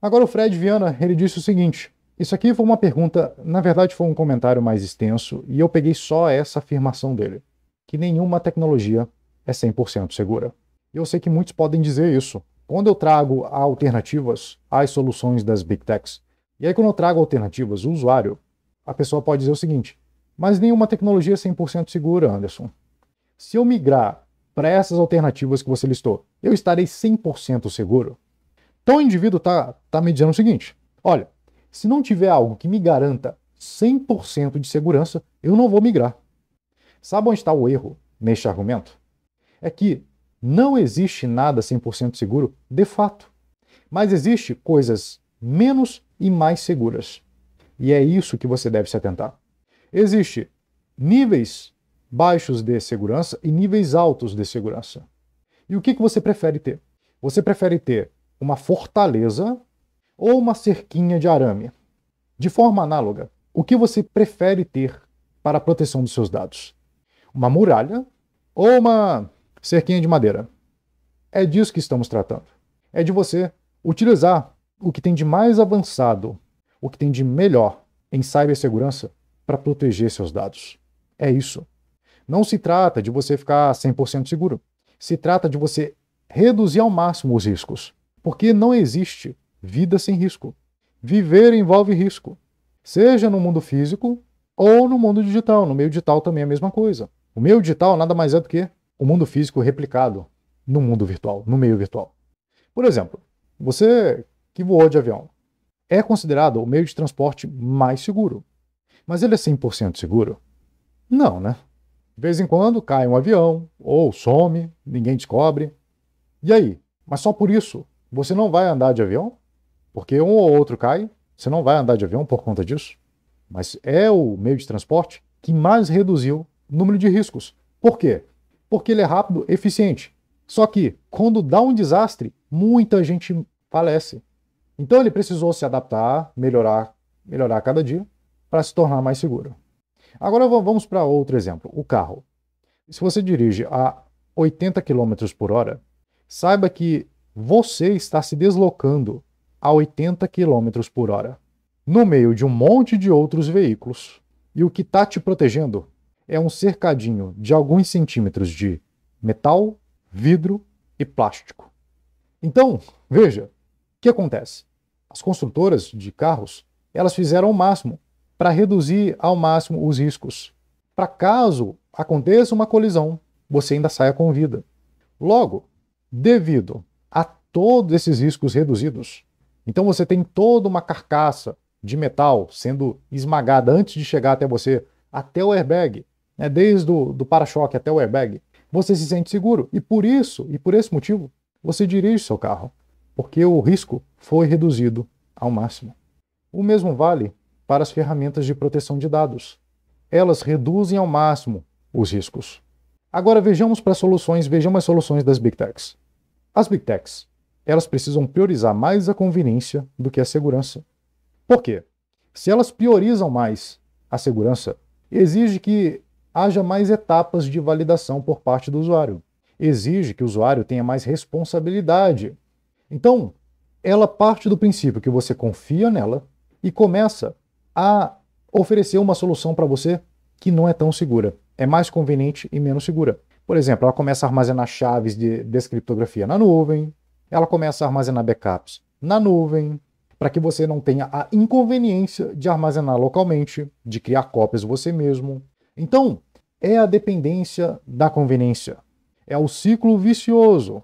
Agora o Fred Viana, ele disse o seguinte: isso aqui foi uma pergunta, na verdade foi um comentário mais extenso, e eu peguei só essa afirmação dele, que nenhuma tecnologia é 100% segura. Eu sei que muitos podem dizer isso. Quando eu trago alternativas às soluções das Big Techs, e aí quando eu trago alternativas, o usuário, a pessoa pode dizer o seguinte: mas nenhuma tecnologia é 100% segura, Anderson. Se eu migrar para essas alternativas que você listou, eu estarei 100% seguro? Então o indivíduo está tá, tá me dizendo o seguinte: olha, se não tiver algo que me garanta 100% de segurança, eu não vou migrar. Sabe onde está o erro neste argumento? É que não existe nada 100% seguro de fato, mas existe coisas menos e mais seguras. E é isso que você deve se atentar. Existe níveis baixos de segurança e níveis altos de segurança. E o que, que você prefere ter? Você prefere ter uma fortaleza ou uma cerquinha de arame. De forma análoga, o que você prefere ter para a proteção dos seus dados? Uma muralha ou uma cerquinha de madeira? É disso que estamos tratando. É de você utilizar o que tem de mais avançado, o que tem de melhor em cibersegurança para proteger seus dados. É isso. Não se trata de você ficar 100% seguro. Se trata de você reduzir ao máximo os riscos. Porque não existe vida sem risco. Viver envolve risco, seja no mundo físico ou no mundo digital. No meio digital também é a mesma coisa. O meio digital nada mais é do que o mundo físico replicado no mundo virtual, no meio virtual. Por exemplo, você que voou de avião é considerado o meio de transporte mais seguro. Mas ele é 100% seguro? Não, né? De vez em quando cai um avião, ou some, ninguém descobre. E aí? Mas só por isso você não vai andar de avião, porque um ou outro cai, você não vai andar de avião por conta disso. Mas é o meio de transporte que mais reduziu o número de riscos. Por quê? Porque ele é rápido, eficiente. Só que quando dá um desastre, muita gente falece. Então ele precisou se adaptar, melhorar, melhorar cada dia para se tornar mais seguro. Agora vamos para outro exemplo, o carro. Se você dirige a 80 km por hora, saiba que você está se deslocando a 80 km por hora, no meio de um monte de outros veículos, e o que está te protegendo é um cercadinho de alguns centímetros de metal, vidro e plástico. Então, veja, o que acontece? As construtoras de carros, elas fizeram o máximo para reduzir ao máximo os riscos. Para caso aconteça uma colisão, você ainda saia com vida. Logo, devido a todos esses riscos reduzidos. Então você tem toda uma carcaça de metal sendo esmagada antes de chegar até você, até o airbag, né? desde o do para-choque até o airbag. Você se sente seguro e por isso, e por esse motivo, você dirige seu carro, porque o risco foi reduzido ao máximo. O mesmo vale para as ferramentas de proteção de dados. Elas reduzem ao máximo os riscos. Agora vejamos para soluções, vejamos as soluções das Big Techs. As Big Techs, elas precisam priorizar mais a conveniência do que a segurança. Por quê? Se elas priorizam mais a segurança, exige que haja mais etapas de validação por parte do usuário. Exige que o usuário tenha mais responsabilidade. Então, ela parte do princípio que você confia nela e começa a oferecer uma solução para você que não é tão segura. É mais conveniente e menos segura. Por exemplo, ela começa a armazenar chaves de descriptografia na nuvem, ela começa a armazenar backups na nuvem, para que você não tenha a inconveniência de armazenar localmente, de criar cópias você mesmo. Então, é a dependência da conveniência. É o ciclo vicioso.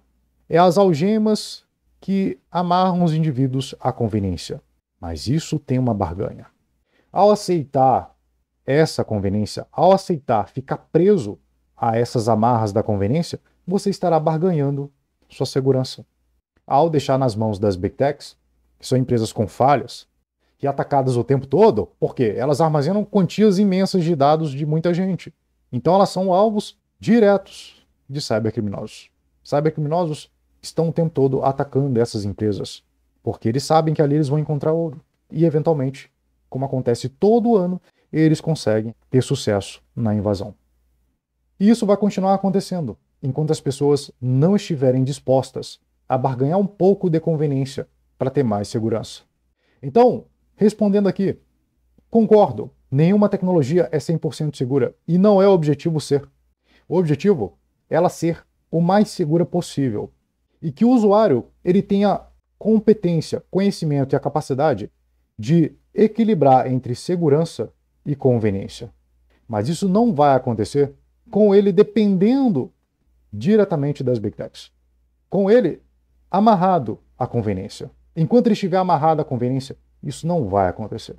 É as algemas que amarram os indivíduos à conveniência. Mas isso tem uma barganha. Ao aceitar essa conveniência, ao aceitar ficar preso a essas amarras da conveniência, você estará barganhando sua segurança. Ao deixar nas mãos das Big Techs, que são empresas com falhas, e atacadas o tempo todo, porque elas armazenam quantias imensas de dados de muita gente. Então elas são alvos diretos de cybercriminosos. Cybercriminosos estão o tempo todo atacando essas empresas, porque eles sabem que ali eles vão encontrar ouro. E eventualmente, como acontece todo ano, eles conseguem ter sucesso na invasão. E isso vai continuar acontecendo enquanto as pessoas não estiverem dispostas a barganhar um pouco de conveniência para ter mais segurança. Então, respondendo aqui, concordo, nenhuma tecnologia é 100% segura e não é o objetivo ser. O objetivo é ela ser o mais segura possível e que o usuário ele tenha competência, conhecimento e a capacidade de equilibrar entre segurança e conveniência. Mas isso não vai acontecer com ele dependendo diretamente das big techs. Com ele amarrado à conveniência. Enquanto ele estiver amarrado à conveniência, isso não vai acontecer.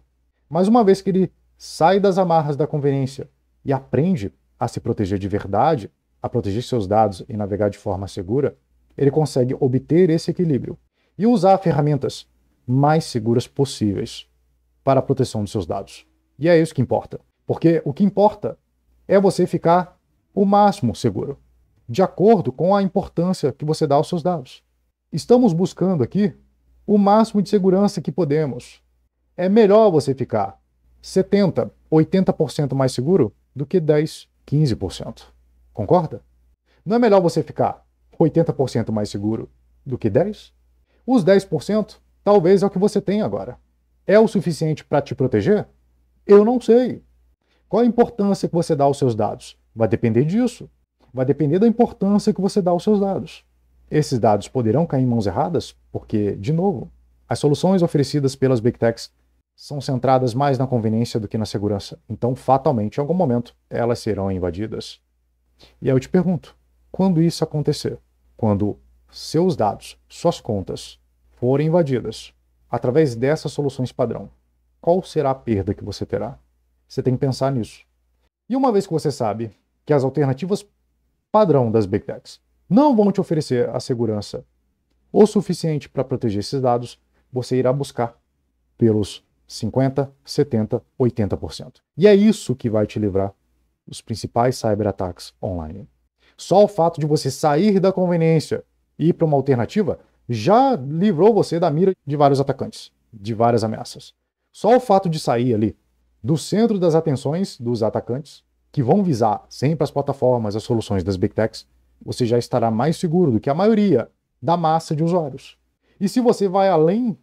Mas uma vez que ele sai das amarras da conveniência e aprende a se proteger de verdade, a proteger seus dados e navegar de forma segura, ele consegue obter esse equilíbrio e usar ferramentas mais seguras possíveis para a proteção de seus dados. E é isso que importa. Porque o que importa é você ficar o máximo seguro, de acordo com a importância que você dá aos seus dados. Estamos buscando aqui o máximo de segurança que podemos. É melhor você ficar 70, 80% mais seguro do que 10, 15%. Concorda? Não é melhor você ficar 80% mais seguro do que 10? Os 10% talvez é o que você tem agora. É o suficiente para te proteger? Eu não sei. Qual a importância que você dá aos seus dados? Vai depender disso. Vai depender da importância que você dá aos seus dados. Esses dados poderão cair em mãos erradas, porque, de novo, as soluções oferecidas pelas Big Techs são centradas mais na conveniência do que na segurança. Então, fatalmente, em algum momento, elas serão invadidas. E aí eu te pergunto: quando isso acontecer? Quando seus dados, suas contas, forem invadidas através dessas soluções padrão, qual será a perda que você terá? Você tem que pensar nisso. E uma vez que você sabe que as alternativas padrão das Big Techs não vão te oferecer a segurança o suficiente para proteger esses dados, você irá buscar pelos 50, 70, 80%. E é isso que vai te livrar dos principais cyberataques online. Só o fato de você sair da conveniência e ir para uma alternativa já livrou você da mira de vários atacantes, de várias ameaças. Só o fato de sair ali do centro das atenções dos atacantes que vão visar sempre as plataformas, as soluções das Big Techs, você já estará mais seguro do que a maioria da massa de usuários. E se você vai além,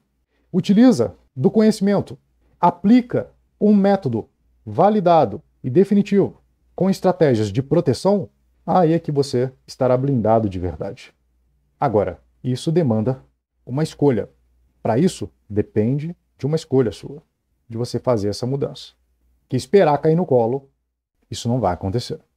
utiliza do conhecimento, aplica um método validado e definitivo com estratégias de proteção, aí é que você estará blindado de verdade. Agora, isso demanda uma escolha. Para isso, depende de uma escolha sua, de você fazer essa mudança. Que esperar cair no colo isso não vai acontecer.